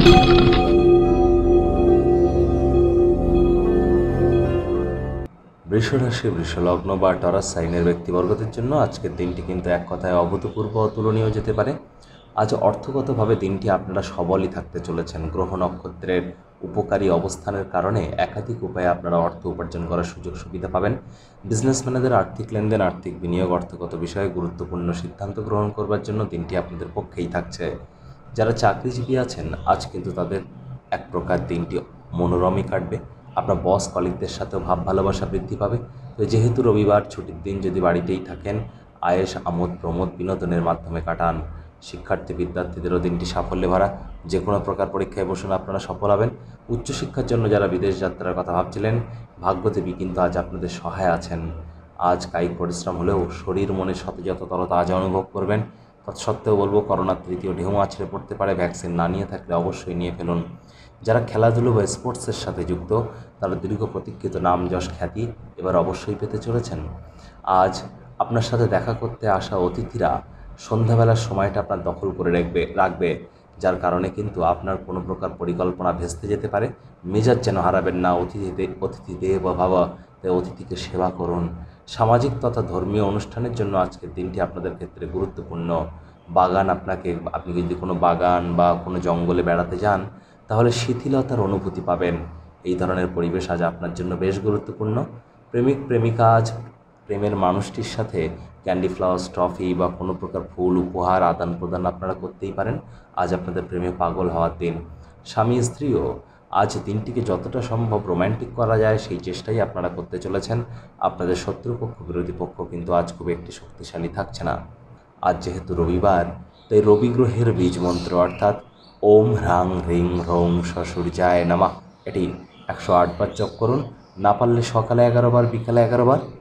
বৃষরাশি বৃষলগ্ন বা টরাস সাইনের ব্যক্তিবর্গদের জন্য আজকের দিনটি কিন্তু এক কথায় অভূতপূর্ব অতুলনীয় যেতে পারে আজ অর্থগতভাবে দিনটি আপনারা সবলই থাকতে চলেছেন গ্রহ নক্ষত্রের উপকারী অবস্থানের কারণে একাধিক উপায়ে আপনারা অর্থ উপার্জন করার সুযোগ সুবিধা পাবেন বিজনেসম্যানেদের আর্থিক লেনদেন আর্থিক বিনিয়োগ অর্থগত বিষয়ে গুরুত্বপূর্ণ সিদ্ধান্ত গ্রহণ করবার জন্য দিনটি আপনাদের পক্ষেই থাকছে যারা চাকরিজীবী আছেন আজ কিন্তু তাদের এক প্রকার দিনটি মনোরমই কাটবে আপনার বস কলিগদের সাথেও ভাব ভালোবাসা বৃদ্ধি পাবে তো যেহেতু রবিবার ছুটির দিন যদি বাড়িতেই থাকেন আয়েস আমোদ প্রমোদ বিনোদনের মাধ্যমে কাটান শিক্ষার্থী বিদ্যার্থীদেরও দিনটি সাফল্যে ভরা যে কোনো প্রকার পরীক্ষায় বসুন আপনারা সফল হবেন উচ্চশিক্ষার জন্য যারা বিদেশ যাত্রার কথা ভাবছিলেন ভাগ্যদেবী কিন্তু আজ আপনাদের সহায় আছেন আজ কায়িক পরিশ্রম হলেও শরীর মনে তরতা আজ অনুভব করবেন তৎসত্ত্বেও বলবো করোনার তৃতীয় ঢেউ আছড়ে পড়তে পারে ভ্যাকসিন না নিয়ে থাকলে অবশ্যই নিয়ে ফেলুন যারা খেলাধুলো বা স্পোর্টসের সাথে যুক্ত তারা দীর্ঘ প্রতীক্ষিত নাম যশ খ্যাতি এবার অবশ্যই পেতে চলেছেন আজ আপনার সাথে দেখা করতে আসা অতিথিরা সন্ধ্যাবেলার সময়টা আপনার দখল করে রাখবে রাখবে যার কারণে কিন্তু আপনার কোনো প্রকার পরিকল্পনা ভেস্তে যেতে পারে মেজাজ যেন হারাবেন না অতিথিদের অতিথি দেব ভাবা তাই অতিথিকে সেবা করুন সামাজিক তথা ধর্মীয় অনুষ্ঠানের জন্য আজকের দিনটি আপনাদের ক্ষেত্রে গুরুত্বপূর্ণ বাগান আপনাকে আপনি যদি কোনো বাগান বা কোনো জঙ্গলে বেড়াতে যান তাহলে শিথিলতার অনুভূতি পাবেন এই ধরনের পরিবেশ আজ আপনার জন্য বেশ গুরুত্বপূর্ণ প্রেমিক প্রেমিকা আজ প্রেমের মানুষটির সাথে ক্যান্ডি ফ্লাওয়ার্স ট্রফি বা কোনো প্রকার ফুল উপহার আদান প্রদান আপনারা করতেই পারেন আজ আপনাদের প্রেমে পাগল হওয়ার দিন স্বামী স্ত্রীও আজ দিনটিকে যতটা সম্ভব রোম্যান্টিক করা যায় সেই চেষ্টাই আপনারা করতে চলেছেন আপনাদের শত্রুপক্ষ বিরোধী পক্ষ কিন্তু আজ খুব একটি শক্তিশালী থাকছে না আজ যেহেতু রবিবার তাই রবি গ্রহের বীজ মন্ত্র অর্থাৎ ওম হ্রাং হ্রিং হ্রৌং জায় নামা এটি একশো আটবার চক করুন না পারলে সকালে এগারো বার বিকালে এগারো বার